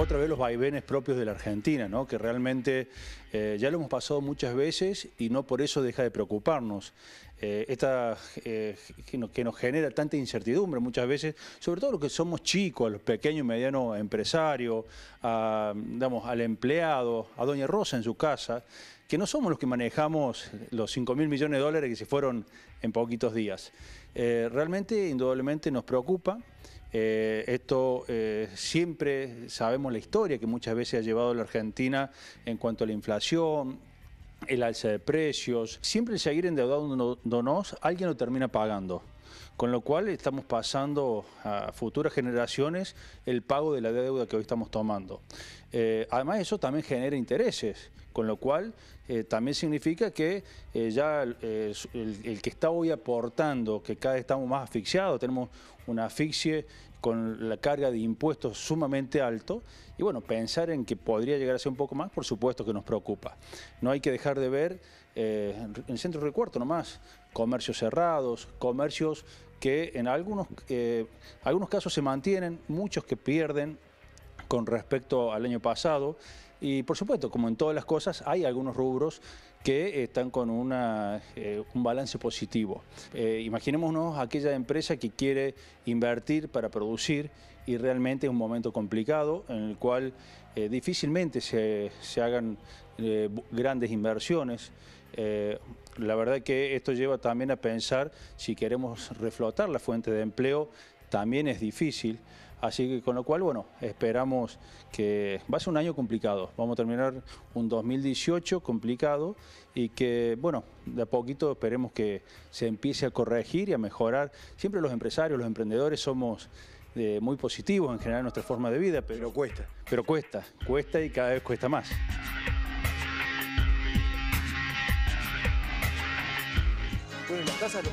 otra vez los vaivenes propios de la Argentina, ¿no? que realmente eh, ya lo hemos pasado muchas veces y no por eso deja de preocuparnos. Eh, esta, eh, que, nos genera tanta incertidumbre muchas veces, sobre todo los que somos chicos, los pequeños y medianos empresarios, al empleado, a Doña Rosa en su casa, que no somos los que manejamos los 5 mil millones de dólares que se fueron en poquitos días. realmente, indudablemente, nos preocupa. Eh, esto eh, siempre sabemos la historia que muchas veces ha llevado la Argentina en cuanto a la inflación, el alza de precios. Siempre seguir endeudándonos, alguien lo termina pagando. Con lo cual estamos pasando a futuras generaciones el pago de la deuda que hoy estamos tomando. Eh, además eso también genera intereses, con lo cual eh, también significa que eh, ya el, que está hoy aportando, que cada vez estamos más asfixiados, tenemos una asfixie con la carga de impuestos sumamente alto y bueno, pensar en que podría llegar a ser un poco más, por supuesto que nos preocupa. No hay que dejar de ver eh, en centro recuerdo nomás, comercios cerrados, comercios que en algunos, eh, algunos casos se mantienen, muchos que pierden con respecto al año pasado. Y por supuesto, como en todas las cosas, hay algunos rubros que están con eh, un balance positivo. Eh, imaginémonos aquella empresa que quiere invertir para producir y realmente es un momento complicado en el cual eh, difícilmente se, se hagan grandes inversiones. la verdad que esto lleva también a pensar si queremos reflotar la fuente de empleo, también es difícil. Así que con lo cual, bueno, esperamos que va a ser un año complicado. Vamos a terminar un 2018 complicado y que, bueno, de a poquito esperemos que se empiece a corregir y a mejorar. Siempre los empresarios, los emprendedores somos eh, muy positivos en general en nuestra forma de vida. pero cuesta. Pero cuesta, cuesta y cada vez cuesta más. Bueno, las tasas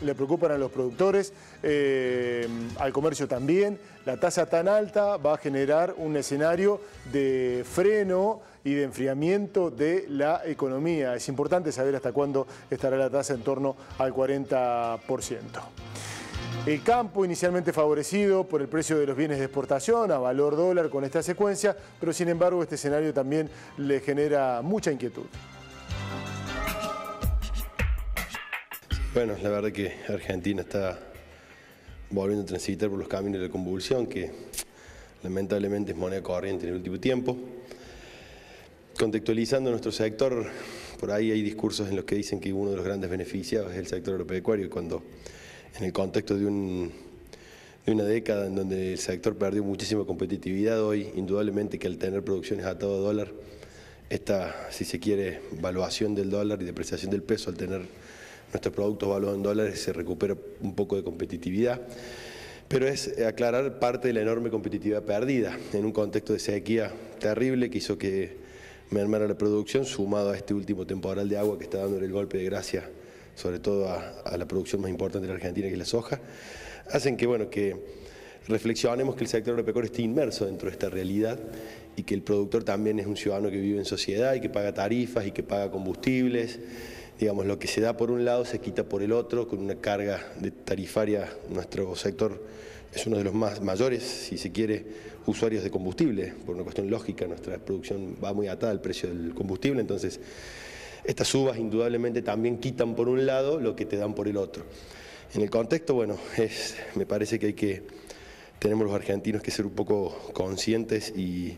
le, preocupan a los productores, eh, al comercio también. La tasa tan alta va a generar un escenario de freno y de enfriamiento de la economía. Es importante saber hasta cuándo estará la tasa en torno al 40%. El campo inicialmente favorecido por el precio de los bienes de exportación a valor dólar con esta secuencia, pero sin embargo este escenario también le genera mucha inquietud. Bueno, la verdad que Argentina está volviendo a transitar por los caminos de la convulsión, que lamentablemente es moneda corriente en el último tiempo. Contextualizando nuestro sector, por ahí hay discursos en los que dicen que uno de los grandes beneficiados es el sector agropecuario, cuando en el contexto de, de una década en donde el sector perdió muchísima competitividad, hoy indudablemente que al tener producciones a todo dólar, esta, si se quiere, valuación del dólar y depreciación del peso, al tener nuestros productos valuados en dólares se recupera un poco de competitividad, pero es aclarar parte de la enorme competitividad perdida en un contexto de sequía terrible que hizo que mermara la producción, sumado a este último temporal de agua que está dando el golpe de gracia, sobre todo a, la producción más importante de la Argentina, que es la soja, hacen que, bueno, que reflexionemos que el sector agropecuario está inmerso dentro de esta realidad y que el productor también es un ciudadano que vive en sociedad y que paga tarifas y que paga combustibles digamos, lo que se da por un lado se quita por el otro, con una carga de tarifaria. Nuestro sector es uno de los más mayores, si se quiere, usuarios de combustible, por una cuestión lógica, nuestra producción va muy atada al precio del combustible, entonces estas subas indudablemente también quitan por un lado lo que te dan por el otro. En el contexto, bueno, es, me parece que hay que, tenemos los argentinos que ser un poco conscientes y...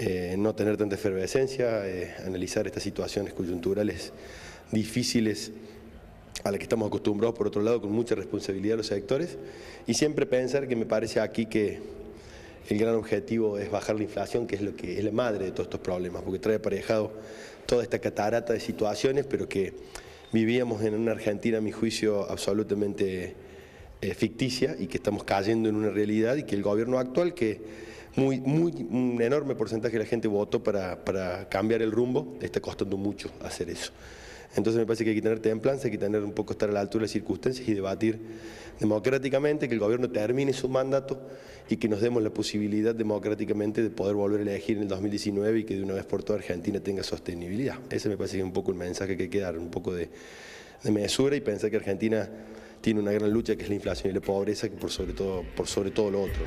Eh, no tener tanta efervescencia, eh, analizar estas situaciones coyunturales difíciles a las que estamos acostumbrados, por otro lado, con mucha responsabilidad de los sectores, y siempre pensar que me parece aquí que el gran objetivo es bajar la inflación, que es lo que es la madre de todos estos problemas, porque trae aparejado toda esta catarata de situaciones, pero que vivíamos en una Argentina, a mi juicio, absolutamente eh, ficticia y que estamos cayendo en una realidad y que el gobierno actual, que muy, un enorme porcentaje de la gente votó para, para cambiar el rumbo, está costando mucho hacer eso. Entonces me parece que hay que tener templanza, hay que tener un poco estar a la altura de las circunstancias y debatir democráticamente, que el gobierno termine su mandato y que nos demos la posibilidad democráticamente de poder volver a elegir en el 2019 y que de una vez por todas Argentina tenga sostenibilidad. Ese me parece que es un poco el mensaje que hay que dar, un poco de, mesura y pensar que Argentina tiene una gran lucha que es la inflación y la pobreza, que por sobre todo, por sobre todo lo otro.